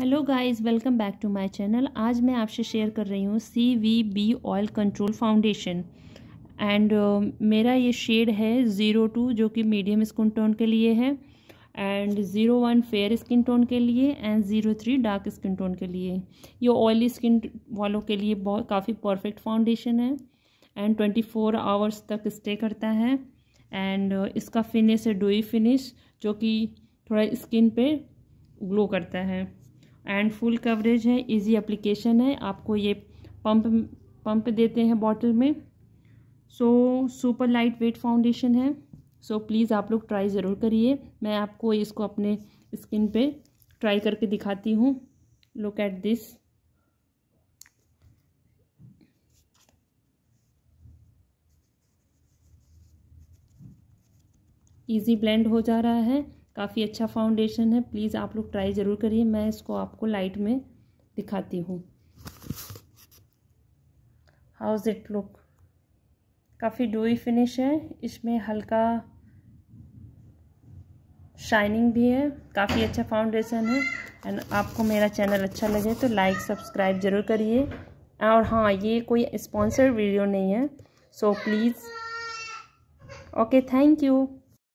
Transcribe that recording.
hello guys welcome back to my channel आज मैं आपसे शेयर कर रही हूँ C V B oil control foundation and मेरा ये शेड है ज़ीरो टू जो कि मीडियम स्किन टोन के लिए है and zero one fair skin tone के लिए and zero three dark skin tone के लिए ये ऑयली स्किन वालों के लिए बहुत काफ़ी परफेक्ट फाउंडेशन है एंड ट्वेंटी फोर आवर्स तक स्टे करता है एंड uh, इसका फिनिश है डोई फिनिश जो कि थोड़ा स्किन पे ग्लो करता है एंड फुल कवरेज है इजी एप्लीकेशन है आपको ये पंप पंप देते हैं बॉटल में so super light weight foundation है सो so, प्लीज़ आप लोग ट्राई ज़रूर करिए मैं आपको इसको अपने स्किन पे ट्राई करके दिखाती हूँ look at this easy blend हो जा रहा है काफ़ी अच्छा फाउंडेशन है प्लीज़ आप लोग ट्राई ज़रूर करिए मैं इसको आपको लाइट में दिखाती हूँ हाउज इट लुक काफ़ी डोई फिनिश है इसमें हल्का शाइनिंग भी है काफ़ी अच्छा फाउंडेशन है एंड आपको मेरा चैनल अच्छा लगे तो लाइक सब्सक्राइब ज़रूर करिए और हाँ ये कोई स्पॉन्सर वीडियो नहीं है so please okay thank you